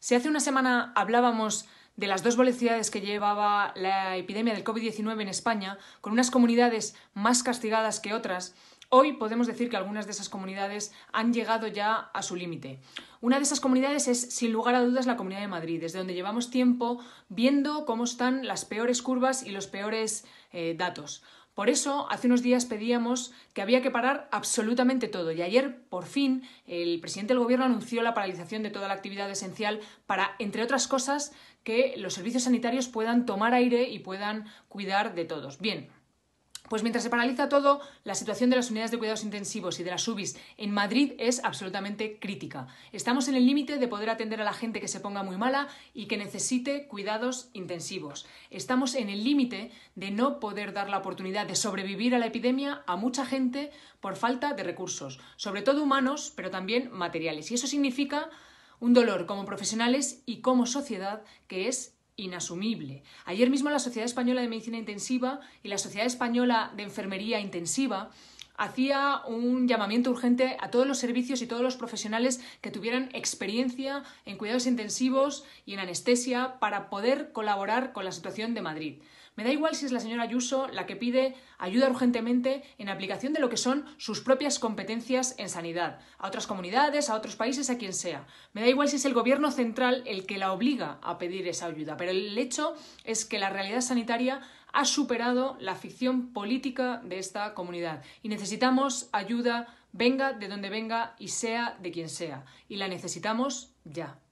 Si hace una semana hablábamos de las dos velocidades que llevaba la epidemia del COVID-19 en España, con unas comunidades más castigadas que otras, hoy podemos decir que algunas de esas comunidades han llegado ya a su límite. Una de esas comunidades es, sin lugar a dudas, la Comunidad de Madrid, desde donde llevamos tiempo viendo cómo están las peores curvas y los peores eh, datos. Por eso, hace unos días pedíamos que había que parar absolutamente todo y ayer, por fin, el presidente del Gobierno anunció la paralización de toda la actividad esencial para, entre otras cosas, que los servicios sanitarios puedan tomar aire y puedan cuidar de todos. Bien, pues mientras se paraliza todo, la situación de las unidades de cuidados intensivos y de las UBIs en Madrid es absolutamente crítica. Estamos en el límite de poder atender a la gente que se ponga muy mala y que necesite cuidados intensivos. Estamos en el límite de no poder dar la oportunidad de sobrevivir a la epidemia a mucha gente por falta de recursos, sobre todo humanos, pero también materiales. Y eso significa un dolor como profesionales y como sociedad que es inasumible. Ayer mismo la Sociedad Española de Medicina Intensiva y la Sociedad Española de Enfermería Intensiva hacía un llamamiento urgente a todos los servicios y todos los profesionales que tuvieran experiencia en cuidados intensivos y en anestesia para poder colaborar con la situación de Madrid. Me da igual si es la señora Ayuso la que pide ayuda urgentemente en aplicación de lo que son sus propias competencias en sanidad, a otras comunidades, a otros países, a quien sea. Me da igual si es el gobierno central el que la obliga a pedir esa ayuda, pero el hecho es que la realidad sanitaria ha superado la ficción política de esta comunidad Necesitamos ayuda, venga de donde venga y sea de quien sea. Y la necesitamos ya.